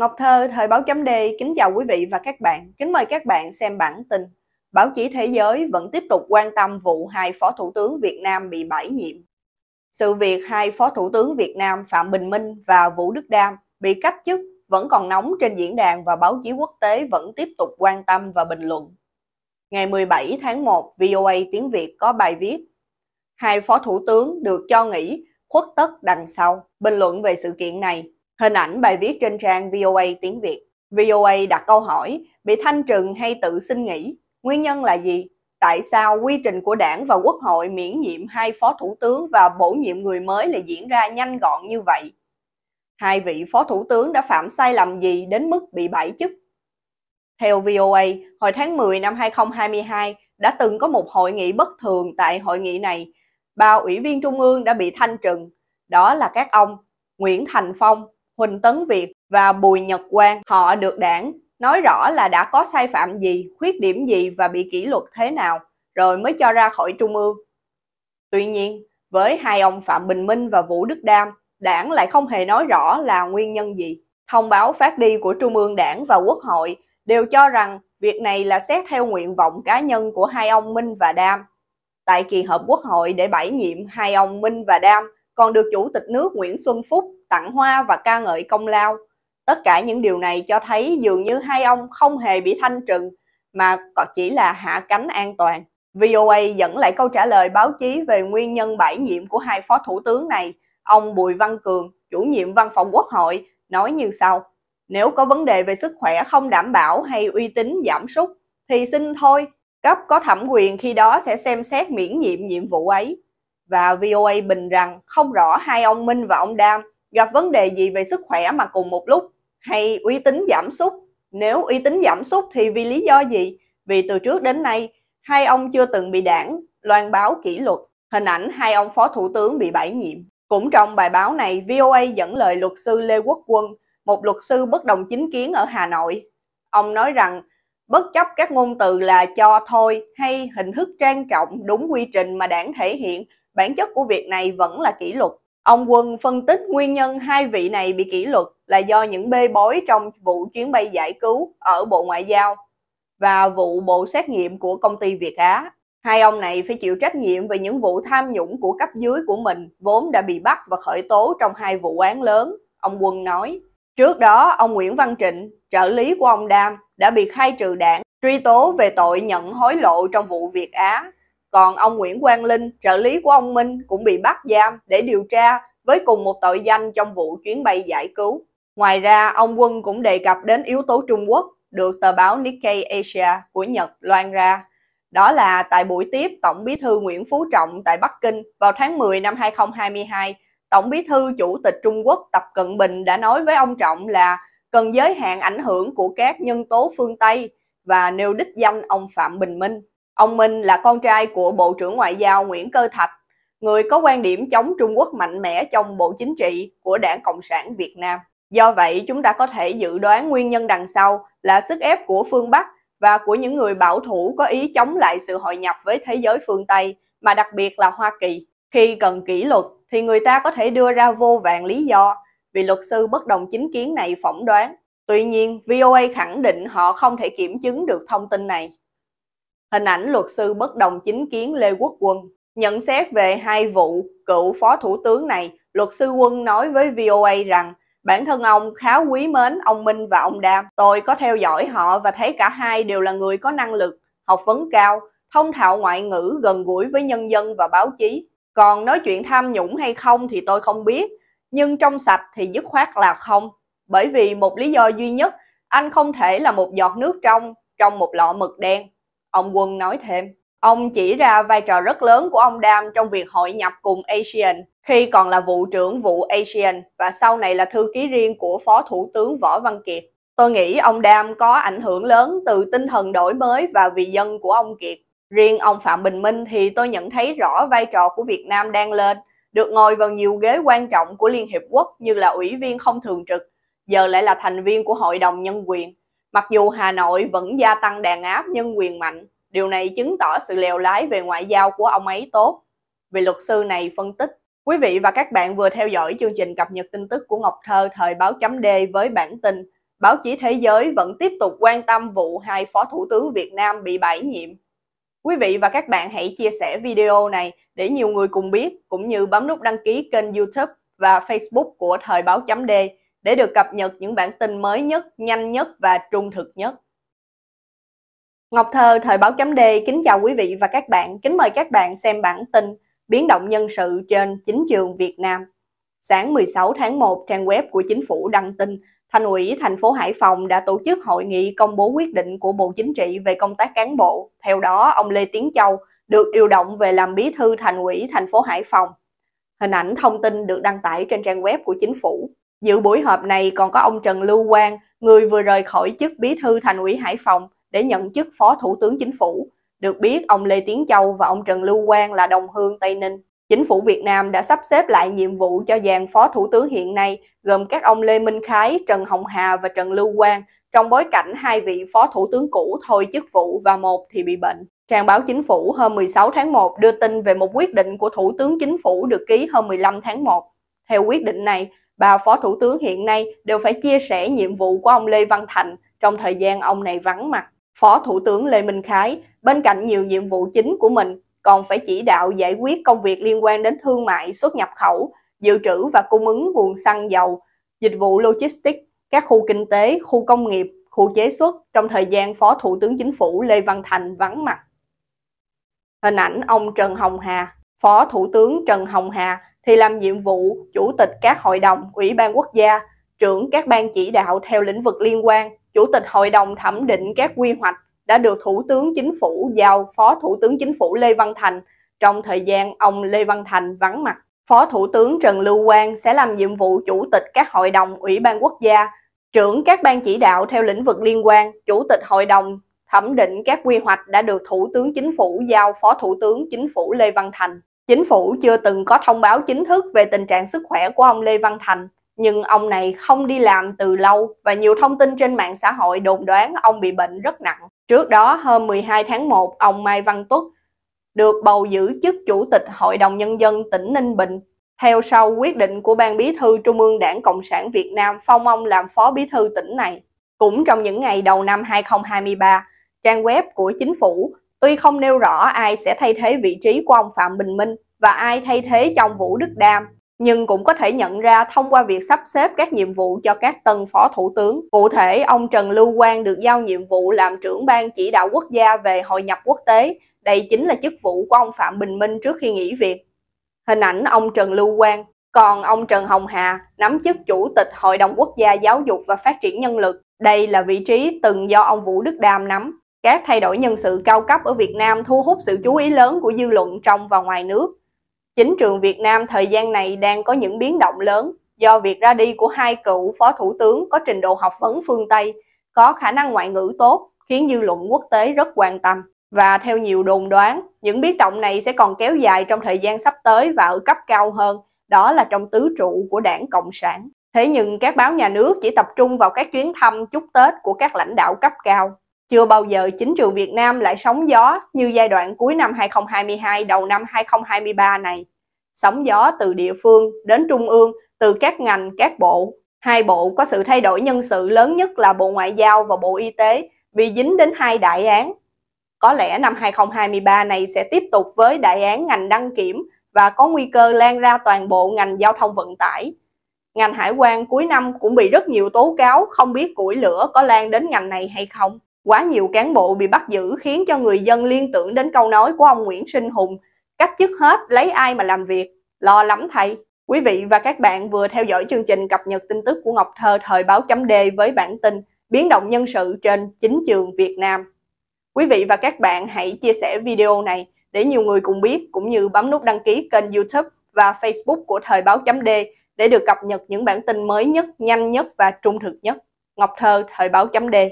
Ngọc Thơ, Thời báo chấm D, kính chào quý vị và các bạn. Kính mời các bạn xem bản tin. Báo chí thế giới vẫn tiếp tục quan tâm vụ hai phó thủ tướng Việt Nam bị bãi nhiệm. Sự việc hai phó thủ tướng Việt Nam Phạm Bình Minh và Vũ Đức Đam bị cách chức vẫn còn nóng trên diễn đàn và báo chí quốc tế vẫn tiếp tục quan tâm và bình luận. Ngày 17 tháng 1, VOA tiếng Việt có bài viết Hai phó thủ tướng được cho nghỉ khuất tất đằng sau bình luận về sự kiện này Hình ảnh bài viết trên trang VOA tiếng Việt. VOA đặt câu hỏi, bị thanh trừng hay tự xin nghỉ? Nguyên nhân là gì? Tại sao quy trình của đảng và quốc hội miễn nhiệm hai phó thủ tướng và bổ nhiệm người mới lại diễn ra nhanh gọn như vậy? Hai vị phó thủ tướng đã phạm sai lầm gì đến mức bị bãi chức? Theo VOA, hồi tháng 10 năm 2022 đã từng có một hội nghị bất thường tại hội nghị này. Ba ủy viên trung ương đã bị thanh trừng. Đó là các ông Nguyễn Thành Phong, Huỳnh Tấn Việt và Bùi Nhật Quang, họ được đảng nói rõ là đã có sai phạm gì, khuyết điểm gì và bị kỷ luật thế nào, rồi mới cho ra khỏi trung ương. Tuy nhiên, với hai ông Phạm Bình Minh và Vũ Đức Đam, đảng lại không hề nói rõ là nguyên nhân gì. Thông báo phát đi của Trung ương đảng và Quốc hội đều cho rằng việc này là xét theo nguyện vọng cá nhân của hai ông Minh và Đam. Tại kỳ họp Quốc hội để bãi nhiệm hai ông Minh và Đam còn được Chủ tịch nước Nguyễn Xuân Phúc tặng hoa và ca ngợi công lao. Tất cả những điều này cho thấy dường như hai ông không hề bị thanh trừng mà chỉ là hạ cánh an toàn. VOA dẫn lại câu trả lời báo chí về nguyên nhân bãi nhiệm của hai phó thủ tướng này. Ông Bùi Văn Cường, chủ nhiệm văn phòng quốc hội, nói như sau. Nếu có vấn đề về sức khỏe không đảm bảo hay uy tín giảm sút thì xin thôi, cấp có thẩm quyền khi đó sẽ xem xét miễn nhiệm nhiệm vụ ấy và VOA Bình rằng không rõ hai ông Minh và ông Đam gặp vấn đề gì về sức khỏe mà cùng một lúc hay uy tín giảm sút. Nếu uy tín giảm sút thì vì lý do gì? Vì từ trước đến nay, hai ông chưa từng bị đảng loan báo kỷ luật. Hình ảnh hai ông phó thủ tướng bị bãi nhiệm. Cũng trong bài báo này, VOA dẫn lời luật sư Lê Quốc Quân, một luật sư bất đồng chính kiến ở Hà Nội. Ông nói rằng bất chấp các ngôn từ là cho thôi hay hình thức trang trọng đúng quy trình mà đảng thể hiện bản chất của việc này vẫn là kỷ luật. Ông Quân phân tích nguyên nhân hai vị này bị kỷ luật là do những bê bối trong vụ chuyến bay giải cứu ở Bộ Ngoại giao và vụ bộ xét nghiệm của công ty Việt Á. Hai ông này phải chịu trách nhiệm về những vụ tham nhũng của cấp dưới của mình vốn đã bị bắt và khởi tố trong hai vụ án lớn, ông Quân nói. Trước đó, ông Nguyễn Văn Trịnh, trợ lý của ông Đam, đã bị khai trừ đảng, truy tố về tội nhận hối lộ trong vụ Việt Á còn ông Nguyễn Quang Linh, trợ lý của ông Minh cũng bị bắt giam để điều tra với cùng một tội danh trong vụ chuyến bay giải cứu. Ngoài ra, ông Quân cũng đề cập đến yếu tố Trung Quốc được tờ báo Nikkei Asia của Nhật loan ra. Đó là tại buổi tiếp Tổng bí thư Nguyễn Phú Trọng tại Bắc Kinh vào tháng 10 năm 2022, Tổng bí thư Chủ tịch Trung Quốc Tập Cận Bình đã nói với ông Trọng là cần giới hạn ảnh hưởng của các nhân tố phương Tây và nêu đích danh ông Phạm Bình Minh. Ông Minh là con trai của Bộ trưởng Ngoại giao Nguyễn Cơ Thạch, người có quan điểm chống Trung Quốc mạnh mẽ trong Bộ Chính trị của Đảng Cộng sản Việt Nam. Do vậy, chúng ta có thể dự đoán nguyên nhân đằng sau là sức ép của phương Bắc và của những người bảo thủ có ý chống lại sự hội nhập với thế giới phương Tây, mà đặc biệt là Hoa Kỳ. Khi cần kỷ luật thì người ta có thể đưa ra vô vàng lý do vì luật sư bất đồng chính kiến này phỏng đoán. Tuy nhiên, VOA khẳng định họ không thể kiểm chứng được thông tin này. Hình ảnh luật sư bất đồng chính kiến Lê Quốc Quân. Nhận xét về hai vụ cựu phó thủ tướng này, luật sư Quân nói với VOA rằng Bản thân ông khá quý mến ông Minh và ông Đam. Tôi có theo dõi họ và thấy cả hai đều là người có năng lực, học vấn cao, thông thạo ngoại ngữ gần gũi với nhân dân và báo chí. Còn nói chuyện tham nhũng hay không thì tôi không biết, nhưng trong sạch thì dứt khoát là không. Bởi vì một lý do duy nhất, anh không thể là một giọt nước trong trong một lọ mực đen. Ông Quân nói thêm, ông chỉ ra vai trò rất lớn của ông Đam trong việc hội nhập cùng ASEAN khi còn là vụ trưởng vụ ASEAN và sau này là thư ký riêng của Phó Thủ tướng Võ Văn Kiệt. Tôi nghĩ ông Đam có ảnh hưởng lớn từ tinh thần đổi mới và vì dân của ông Kiệt. Riêng ông Phạm Bình Minh thì tôi nhận thấy rõ vai trò của Việt Nam đang lên, được ngồi vào nhiều ghế quan trọng của Liên Hiệp Quốc như là ủy viên không thường trực, giờ lại là thành viên của Hội đồng Nhân quyền. Mặc dù Hà Nội vẫn gia tăng đàn áp nhân quyền mạnh, điều này chứng tỏ sự lèo lái về ngoại giao của ông ấy tốt. Vì luật sư này phân tích, quý vị và các bạn vừa theo dõi chương trình cập nhật tin tức của Ngọc Thơ thời báo chấm D với bản tin Báo chí thế giới vẫn tiếp tục quan tâm vụ hai phó thủ tướng Việt Nam bị bãi nhiệm. Quý vị và các bạn hãy chia sẻ video này để nhiều người cùng biết, cũng như bấm nút đăng ký kênh YouTube và Facebook của Thời báo chấm D để được cập nhật những bản tin mới nhất, nhanh nhất và trung thực nhất. Ngọc Thơ, Thời báo chấm D, kính chào quý vị và các bạn. Kính mời các bạn xem bản tin Biến động nhân sự trên chính trường Việt Nam. Sáng 16 tháng 1, trang web của chính phủ đăng tin Thành ủy thành phố Hải Phòng đã tổ chức hội nghị công bố quyết định của Bộ Chính trị về công tác cán bộ. Theo đó, ông Lê Tiến Châu được điều động về làm bí thư thành ủy thành phố Hải Phòng. Hình ảnh thông tin được đăng tải trên trang web của chính phủ. Dự buổi họp này còn có ông Trần Lưu Quang, người vừa rời khỏi chức bí thư thành ủy Hải Phòng để nhận chức phó thủ tướng chính phủ. Được biết, ông Lê Tiến Châu và ông Trần Lưu Quang là đồng hương Tây Ninh. Chính phủ Việt Nam đã sắp xếp lại nhiệm vụ cho dàn phó thủ tướng hiện nay gồm các ông Lê Minh Khái, Trần Hồng Hà và Trần Lưu Quang trong bối cảnh hai vị phó thủ tướng cũ thôi chức vụ và một thì bị bệnh. Trang báo chính phủ hôm 16 tháng 1 đưa tin về một quyết định của Thủ tướng Chính phủ được ký hôm 15 tháng 1. Theo quyết định này, ba Phó Thủ tướng hiện nay đều phải chia sẻ nhiệm vụ của ông Lê Văn Thành trong thời gian ông này vắng mặt. Phó Thủ tướng Lê Minh Khái, bên cạnh nhiều nhiệm vụ chính của mình, còn phải chỉ đạo giải quyết công việc liên quan đến thương mại, xuất nhập khẩu, dự trữ và cung ứng nguồn xăng dầu, dịch vụ logistics, các khu kinh tế, khu công nghiệp, khu chế xuất trong thời gian Phó Thủ tướng Chính phủ Lê Văn Thành vắng mặt. Hình ảnh ông Trần Hồng Hà Phó Thủ tướng Trần Hồng Hà thì làm nhiệm vụ chủ tịch các hội đồng, ủy ban quốc gia, trưởng các ban chỉ đạo theo lĩnh vực liên quan, chủ tịch hội đồng thẩm định các quy hoạch đã được Thủ tướng Chính phủ giao Phó Thủ tướng Chính phủ Lê Văn Thành trong thời gian ông Lê Văn Thành vắng mặt. Phó Thủ tướng Trần Lưu Quang sẽ làm nhiệm vụ chủ tịch các hội đồng, ủy ban quốc gia, trưởng các ban chỉ đạo theo lĩnh vực liên quan, chủ tịch hội đồng thẩm định các quy hoạch đã được Thủ tướng Chính phủ giao Phó Thủ tướng Chính phủ Lê Văn Thành. Chính phủ chưa từng có thông báo chính thức về tình trạng sức khỏe của ông Lê Văn Thành, nhưng ông này không đi làm từ lâu và nhiều thông tin trên mạng xã hội đồn đoán ông bị bệnh rất nặng. Trước đó, hôm 12 tháng 1, ông Mai Văn Tuất được bầu giữ chức Chủ tịch Hội đồng Nhân dân tỉnh Ninh Bình. Theo sau quyết định của Ban Bí thư Trung ương Đảng Cộng sản Việt Nam phong ông làm Phó Bí thư tỉnh này. Cũng trong những ngày đầu năm 2023, trang web của chính phủ Tuy không nêu rõ ai sẽ thay thế vị trí của ông Phạm Bình Minh và ai thay thế trong Vũ Đức Đam, nhưng cũng có thể nhận ra thông qua việc sắp xếp các nhiệm vụ cho các tân phó thủ tướng. Cụ thể, ông Trần Lưu Quang được giao nhiệm vụ làm trưởng ban chỉ đạo quốc gia về hội nhập quốc tế. Đây chính là chức vụ của ông Phạm Bình Minh trước khi nghỉ việc. Hình ảnh ông Trần Lưu Quang. Còn ông Trần Hồng Hà nắm chức chủ tịch Hội đồng Quốc gia Giáo dục và Phát triển Nhân lực. Đây là vị trí từng do ông Vũ Đức Đam nắm. Các thay đổi nhân sự cao cấp ở Việt Nam thu hút sự chú ý lớn của dư luận trong và ngoài nước. Chính trường Việt Nam thời gian này đang có những biến động lớn do việc ra đi của hai cựu phó thủ tướng có trình độ học vấn phương Tây, có khả năng ngoại ngữ tốt, khiến dư luận quốc tế rất quan tâm. Và theo nhiều đồn đoán, những biến động này sẽ còn kéo dài trong thời gian sắp tới và ở cấp cao hơn, đó là trong tứ trụ của đảng Cộng sản. Thế nhưng các báo nhà nước chỉ tập trung vào các chuyến thăm chúc Tết của các lãnh đạo cấp cao. Chưa bao giờ chính trường Việt Nam lại sóng gió như giai đoạn cuối năm 2022 đầu năm 2023 này. Sóng gió từ địa phương đến trung ương, từ các ngành, các bộ. Hai bộ có sự thay đổi nhân sự lớn nhất là Bộ Ngoại giao và Bộ Y tế vì dính đến hai đại án. Có lẽ năm 2023 này sẽ tiếp tục với đại án ngành đăng kiểm và có nguy cơ lan ra toàn bộ ngành giao thông vận tải. Ngành hải quan cuối năm cũng bị rất nhiều tố cáo không biết củi lửa có lan đến ngành này hay không. Quá nhiều cán bộ bị bắt giữ khiến cho người dân liên tưởng đến câu nói của ông Nguyễn Sinh Hùng, cách chức hết lấy ai mà làm việc, lo lắm thầy. Quý vị và các bạn vừa theo dõi chương trình cập nhật tin tức của Ngọc Thơ thời báo chấm D với bản tin biến động nhân sự trên chính trường Việt Nam. Quý vị và các bạn hãy chia sẻ video này để nhiều người cùng biết cũng như bấm nút đăng ký kênh YouTube và Facebook của Thời báo chấm D để được cập nhật những bản tin mới nhất, nhanh nhất và trung thực nhất. Ngọc Thơ, Thời báo chấm D.